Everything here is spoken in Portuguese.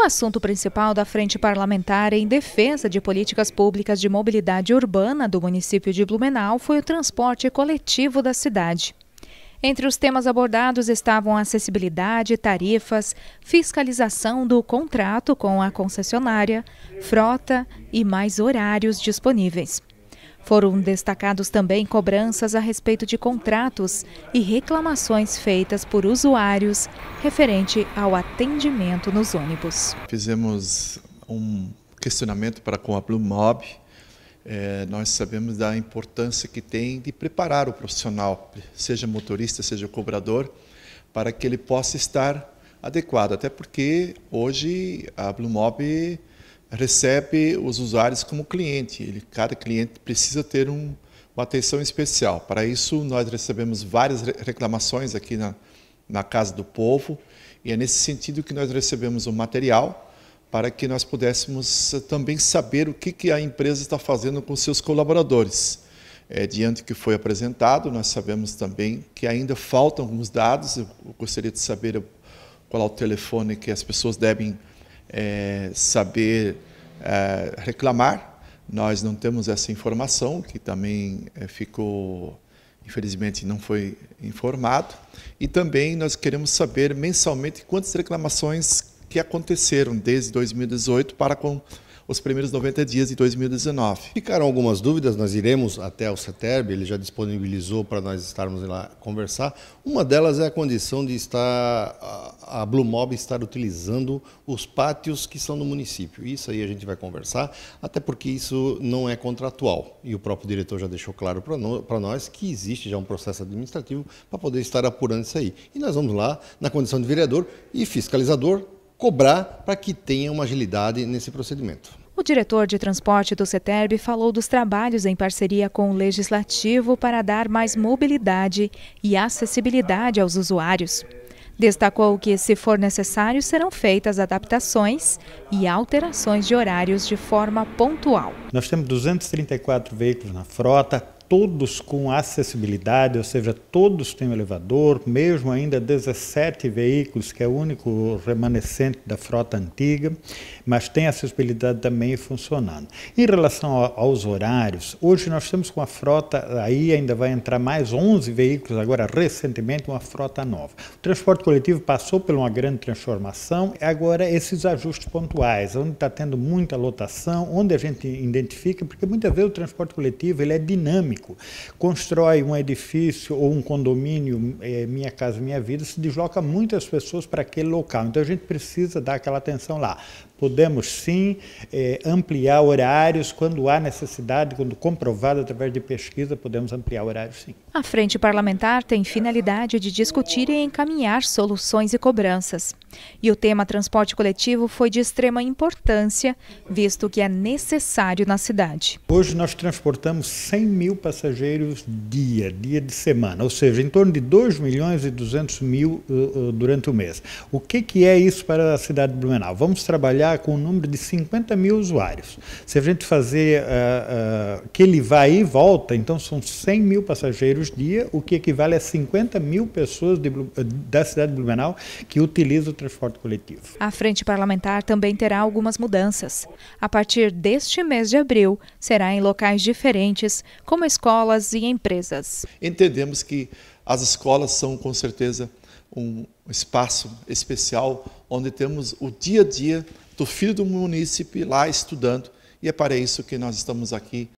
O assunto principal da Frente Parlamentar em defesa de políticas públicas de mobilidade urbana do município de Blumenau foi o transporte coletivo da cidade. Entre os temas abordados estavam acessibilidade, tarifas, fiscalização do contrato com a concessionária, frota e mais horários disponíveis. Foram destacados também cobranças a respeito de contratos e reclamações feitas por usuários referente ao atendimento nos ônibus. Fizemos um questionamento para com a Blue Mob. É, nós sabemos da importância que tem de preparar o profissional, seja motorista, seja cobrador, para que ele possa estar adequado. Até porque hoje a Blue Mob recebe os usuários como cliente. Ele, cada cliente precisa ter um, uma atenção especial. Para isso, nós recebemos várias reclamações aqui na, na Casa do Povo, e é nesse sentido que nós recebemos o material para que nós pudéssemos eh, também saber o que, que a empresa está fazendo com seus colaboradores. É, diante do que foi apresentado, nós sabemos também que ainda faltam alguns dados. Eu gostaria de saber qual é o telefone que as pessoas devem é, saber é, reclamar. Nós não temos essa informação, que também é, ficou, infelizmente, não foi informado. E também nós queremos saber mensalmente quantas reclamações que aconteceram desde 2018 para com os primeiros 90 dias de 2019. Ficaram algumas dúvidas, nós iremos até o CETERB, ele já disponibilizou para nós estarmos lá conversar. Uma delas é a condição de estar a Blue Mob estar utilizando os pátios que são do município. Isso aí a gente vai conversar, até porque isso não é contratual. E o próprio diretor já deixou claro para nós que existe já um processo administrativo para poder estar apurando isso aí. E nós vamos lá, na condição de vereador e fiscalizador, cobrar para que tenha uma agilidade nesse procedimento. O diretor de transporte do CETERB falou dos trabalhos em parceria com o Legislativo para dar mais mobilidade e acessibilidade aos usuários. Destacou que, se for necessário, serão feitas adaptações e alterações de horários de forma pontual. Nós temos 234 veículos na frota, todos com acessibilidade, ou seja, todos têm um elevador, mesmo ainda 17 veículos, que é o único remanescente da frota antiga, mas tem acessibilidade também funcionando. Em relação aos horários, hoje nós temos com a frota, aí ainda vai entrar mais 11 veículos, agora recentemente uma frota nova. O transporte coletivo passou por uma grande transformação, agora esses ajustes pontuais, onde está tendo muita lotação, onde a gente identifica, porque muitas vezes o transporte coletivo ele é dinâmico, público, constrói um edifício ou um condomínio, é, Minha Casa Minha Vida, se desloca muitas pessoas para aquele local. Então a gente precisa dar aquela atenção lá. Podemos sim é, ampliar horários quando há necessidade, quando comprovado através de pesquisa, podemos ampliar horários sim. A Frente Parlamentar tem finalidade de discutir e encaminhar soluções e cobranças. E o tema transporte coletivo foi de extrema importância, visto que é necessário na cidade. Hoje nós transportamos 100 mil pacientes passageiros dia, dia de semana, ou seja, em torno de 2 milhões e 200 mil uh, durante o mês. O que, que é isso para a cidade de Blumenau? Vamos trabalhar com um número de 50 mil usuários. Se a gente fazer uh, uh, que ele vai e volta, então são 100 mil passageiros dia, o que equivale a 50 mil pessoas de, da cidade de Blumenau que utilizam o transporte coletivo. A frente parlamentar também terá algumas mudanças. A partir deste mês de abril, será em locais diferentes, como escolas escolas e empresas. Entendemos que as escolas são, com certeza, um espaço especial onde temos o dia a dia do filho do munícipe lá estudando, e é para isso que nós estamos aqui.